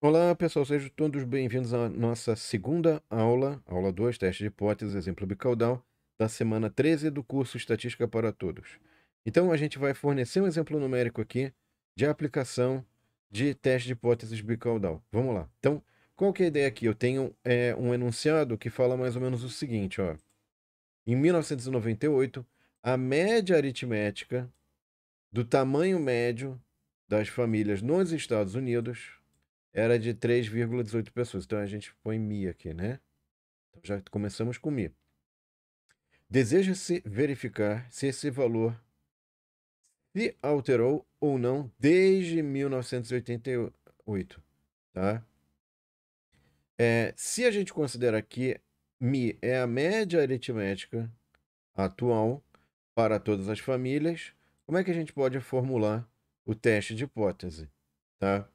Olá, pessoal, sejam todos bem-vindos à nossa segunda aula, aula 2, teste de hipótese, exemplo bicaudal, da semana 13 do curso Estatística para Todos. Então, a gente vai fornecer um exemplo numérico aqui de aplicação de teste de hipóteses bicaudal. Vamos lá. Então, qual que é a ideia aqui? Eu tenho é, um enunciado que fala mais ou menos o seguinte, ó. Em 1998, a média aritmética do tamanho médio das famílias nos Estados Unidos era de 3,18 pessoas. Então a gente põe mi aqui, né? Então já começamos com mi. Deseja-se verificar se esse valor se alterou ou não desde 1988, tá? É, se a gente considerar que mi é a média aritmética atual para todas as famílias, como é que a gente pode formular o teste de hipótese, tá?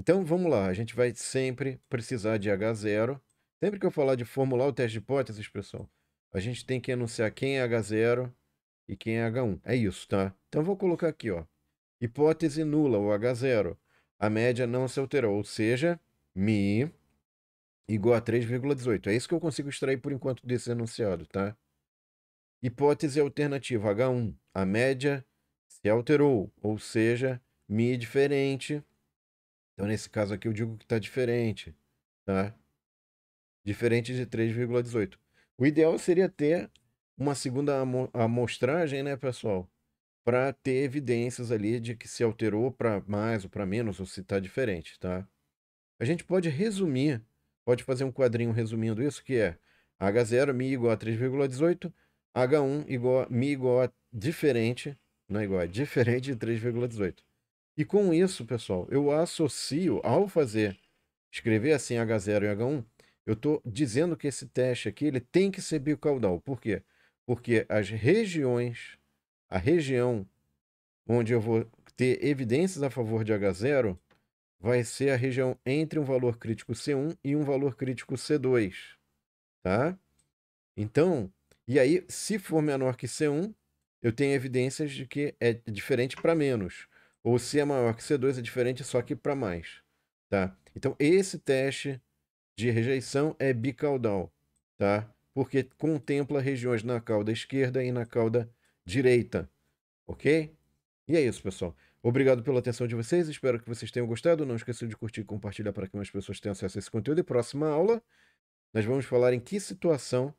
Então vamos lá, a gente vai sempre precisar de H0. Sempre que eu falar de formular o teste de hipóteses, pessoal, a gente tem que anunciar quem é H0 e quem é H1. É isso, tá? Então vou colocar aqui, ó. Hipótese nula, o H0. A média não se alterou, ou seja, mi igual a 3,18. É isso que eu consigo extrair por enquanto desse enunciado, tá? Hipótese alternativa H1. A média se alterou, ou seja, mi é diferente então, nesse caso aqui, eu digo que está diferente, tá? Diferente de 3,18. O ideal seria ter uma segunda amostragem, né, pessoal? Para ter evidências ali de que se alterou para mais ou para menos, ou se está diferente, tá? A gente pode resumir, pode fazer um quadrinho resumindo isso, que é H0 mi igual a 3,18, H1 igual, mi igual a diferente, não é igual a diferente de 3,18. E com isso, pessoal, eu associo, ao fazer, escrever assim H0 e H1, eu estou dizendo que esse teste aqui ele tem que ser bicaudal. Por quê? Porque as regiões, a região onde eu vou ter evidências a favor de H0 vai ser a região entre um valor crítico C1 e um valor crítico C2, tá? Então, e aí, se for menor que C1, eu tenho evidências de que é diferente para menos ou se é maior que C2 é diferente, é só que para mais, tá? Então, esse teste de rejeição é bicaudal, tá? Porque contempla regiões na cauda esquerda e na cauda direita, ok? E é isso, pessoal. Obrigado pela atenção de vocês, espero que vocês tenham gostado. Não esqueça de curtir e compartilhar para que mais pessoas tenham acesso a esse conteúdo. E próxima aula, nós vamos falar em que situação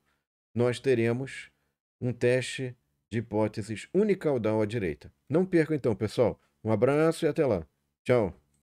nós teremos um teste de hipóteses unicaudal à direita. Não percam então, pessoal. Um abraço e até lá. Tchau.